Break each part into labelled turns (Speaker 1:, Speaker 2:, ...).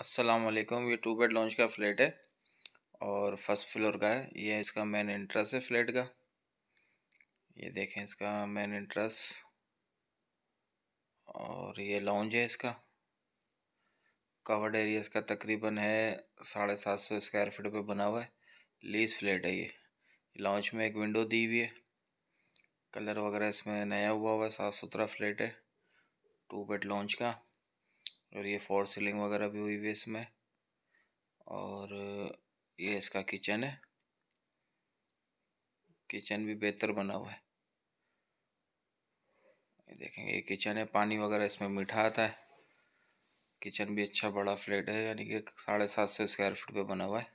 Speaker 1: असलकम ये two bed lounge का फ्लैट है और फर्स्ट फ्लोर का है ये इसका मेन इंट्रेस है फ्लैट का ये देखें इसका मेन इंट्रेस और ये लॉन्च है इसका कवर्ड एरिया इसका तकरीबन है साढ़े सात सौ स्क्वायर फीट पे बना हुआ है लीज फ्लैट है ये लॉन्च में एक विंडो दी हुई है कलर वगैरह इसमें नया हुआ हुआ है साफ़ सुथरा फ्लैट है टू बेड लॉन्च का और ये फॉर सीलिंग वगैरह भी हुई हुई इसमें और ये इसका किचन है किचन भी बेहतर बना हुआ है ये देखेंगे ये किचन है पानी वगैरह इसमें मीठा आता है किचन भी अच्छा बड़ा फ्लैट है यानी कि साढ़े सात सौ स्क्वायर फीट पे बना हुआ है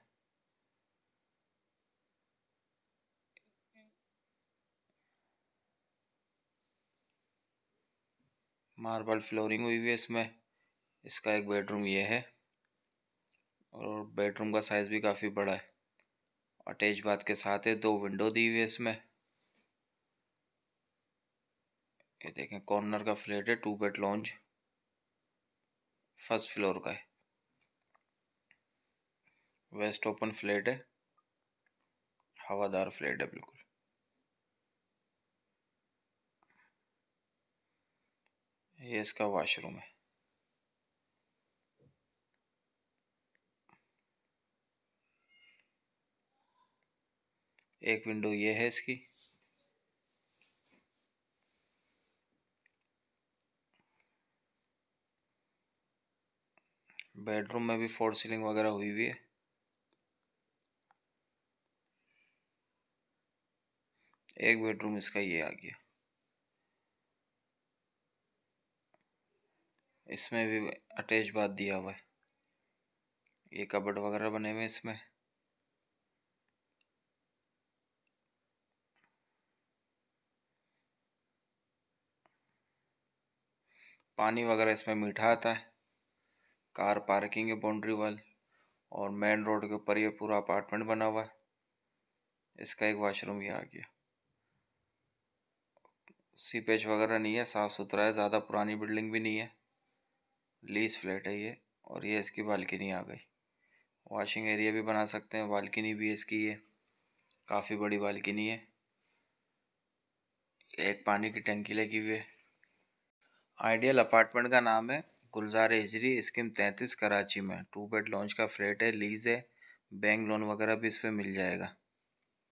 Speaker 1: मार्बल फ्लोरिंग हुई हुई है इसमें इसका एक बेडरूम ये है और बेडरूम का साइज़ भी काफ़ी बड़ा है अटैच बाथ के साथ है दो विंडो दी हुई है इसमें ये देखें कॉर्नर का फ्लैट है two bed lounge first floor का है वेस्ट ओपन फ्लैट है हवादार फ्लैट है बिल्कुल ये इसका वॉशरूम है एक विंडो ये है इसकी बेडरूम में भी फोर सीलिंग वगैरह हुई हुई है एक बेडरूम इसका ये आ गया इसमें भी अटैच बात दिया हुआ है ये कबड वगैरह बने हुए इसमें पानी वगैरह इसमें मीठा आता है कार पार्किंग है बाउंड्री वाल और मेन रोड के ऊपर ये पूरा अपार्टमेंट बना हुआ है इसका एक वाशरूम भी आ गया सीपेज वगैरह नहीं है साफ़ सुथरा है ज़्यादा पुरानी बिल्डिंग भी नहीं है लीज फ्लैट है ये और ये इसकी बालकनी आ गई वॉशिंग एरिया भी बना सकते हैं बालकनी भी इसकी है काफ़ी बड़ी बालकनी है एक पानी की टंकी लगी हुई है आइडियल अपार्टमेंट का नाम है गुलजार हिजरी स्कीम तैंतीस कराची में टू बेड लॉन्च का फ्लैट है लीज़ है बैंक लोन वगैरह भी इस पर मिल जाएगा